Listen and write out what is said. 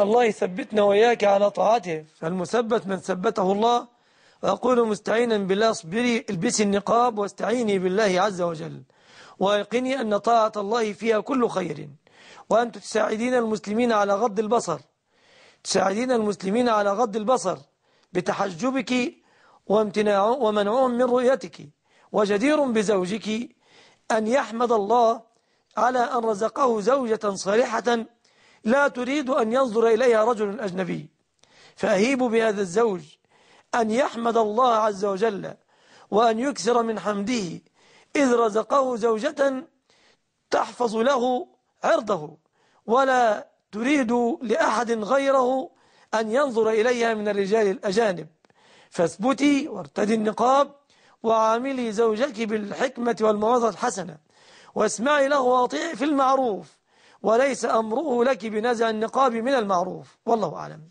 الله يثبتنا وإياك على طاعته فالمثبت من ثبته الله وأقول مستعينا بالله اصبري البسي النقاب واستعيني بالله عز وجل وأيقني أن طاعة الله فيها كل خير وأن تساعدين المسلمين على غض البصر تساعدين المسلمين على غض البصر بتحجبك وامتناع ومنعهم من رؤيتك وجدير بزوجك أن يحمد الله على أن رزقه زوجة صالحة لا تريد أن ينظر إليها رجل أجنبي فأهيب بهذا الزوج أن يحمد الله عز وجل وأن يكثر من حمده إذ رزقه زوجة تحفظ له عرضه ولا تريد لأحد غيره أن ينظر إليها من الرجال الأجانب فاثبتي وارتدي النقاب وعاملي زوجك بالحكمة والمواضة الحسنة واسمعي له واطيعي في المعروف وليس أمره لك بنزع النقاب من المعروف والله أعلم